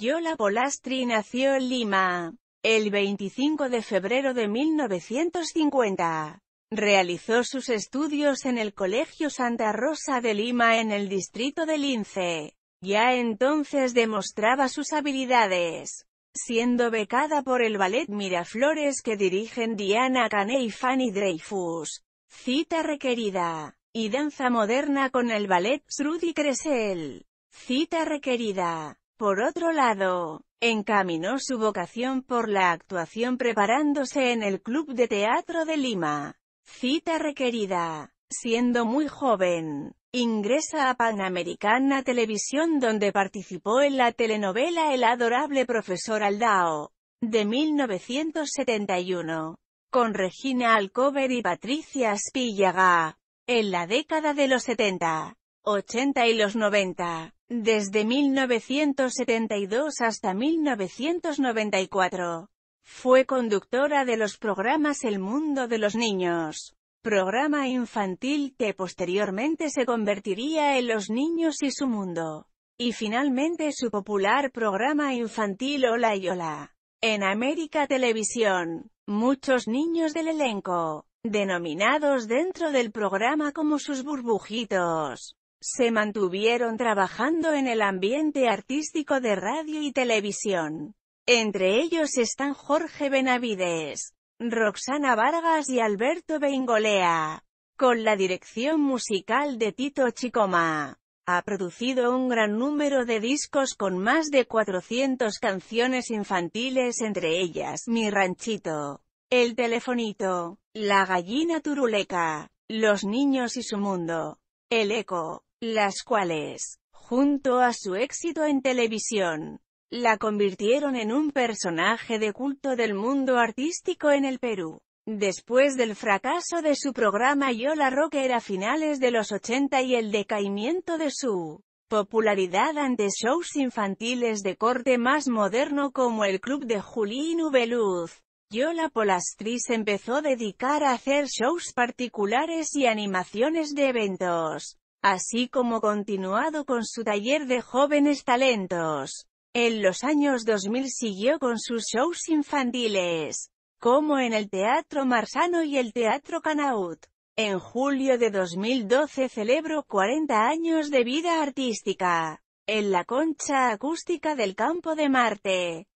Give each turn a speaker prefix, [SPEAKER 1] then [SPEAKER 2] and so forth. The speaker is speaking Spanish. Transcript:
[SPEAKER 1] Yola Polastri nació en Lima, el 25 de febrero de 1950. Realizó sus estudios en el Colegio Santa Rosa de Lima en el distrito de Lince. Ya entonces demostraba sus habilidades, siendo becada por el Ballet Miraflores que dirigen Diana Cané y Fanny Dreyfus. Cita requerida. Y danza moderna con el Ballet Trudy Cresel. Cita requerida. Por otro lado, encaminó su vocación por la actuación preparándose en el Club de Teatro de Lima. Cita requerida. Siendo muy joven, ingresa a Panamericana Televisión donde participó en la telenovela El adorable profesor Aldao, de 1971, con Regina Alcover y Patricia Spillaga en la década de los 70, 80 y los 90. Desde 1972 hasta 1994. Fue conductora de los programas El Mundo de los Niños, programa infantil que posteriormente se convertiría en Los Niños y su Mundo, y finalmente su popular programa infantil Hola y Hola. En América Televisión, muchos niños del elenco, denominados dentro del programa como sus burbujitos, se mantuvieron trabajando en el ambiente artístico de radio y televisión. Entre ellos están Jorge Benavides, Roxana Vargas y Alberto Bengolea. Con la dirección musical de Tito Chicoma. Ha producido un gran número de discos con más de 400 canciones infantiles entre ellas Mi Ranchito, El Telefonito, La Gallina Turuleca, Los Niños y su Mundo, El Eco, las cuales, junto a su éxito en televisión, la convirtieron en un personaje de culto del mundo artístico en el Perú. Después del fracaso de su programa Yola Rocker a finales de los 80 y el decaimiento de su popularidad ante shows infantiles de corte más moderno como el club de Julín Ubeluz, Yola Polastriz, empezó a dedicar a hacer shows particulares y animaciones de eventos así como continuado con su taller de jóvenes talentos. En los años 2000 siguió con sus shows infantiles, como en el Teatro Marsano y el Teatro Canaut. En julio de 2012 celebró 40 años de vida artística, en la concha acústica del Campo de Marte.